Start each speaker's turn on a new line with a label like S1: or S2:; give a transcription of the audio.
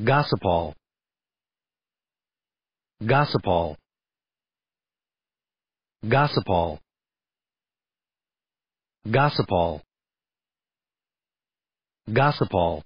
S1: Gossipall. Gossipall. Gossipall. Gossipall. Gossipall.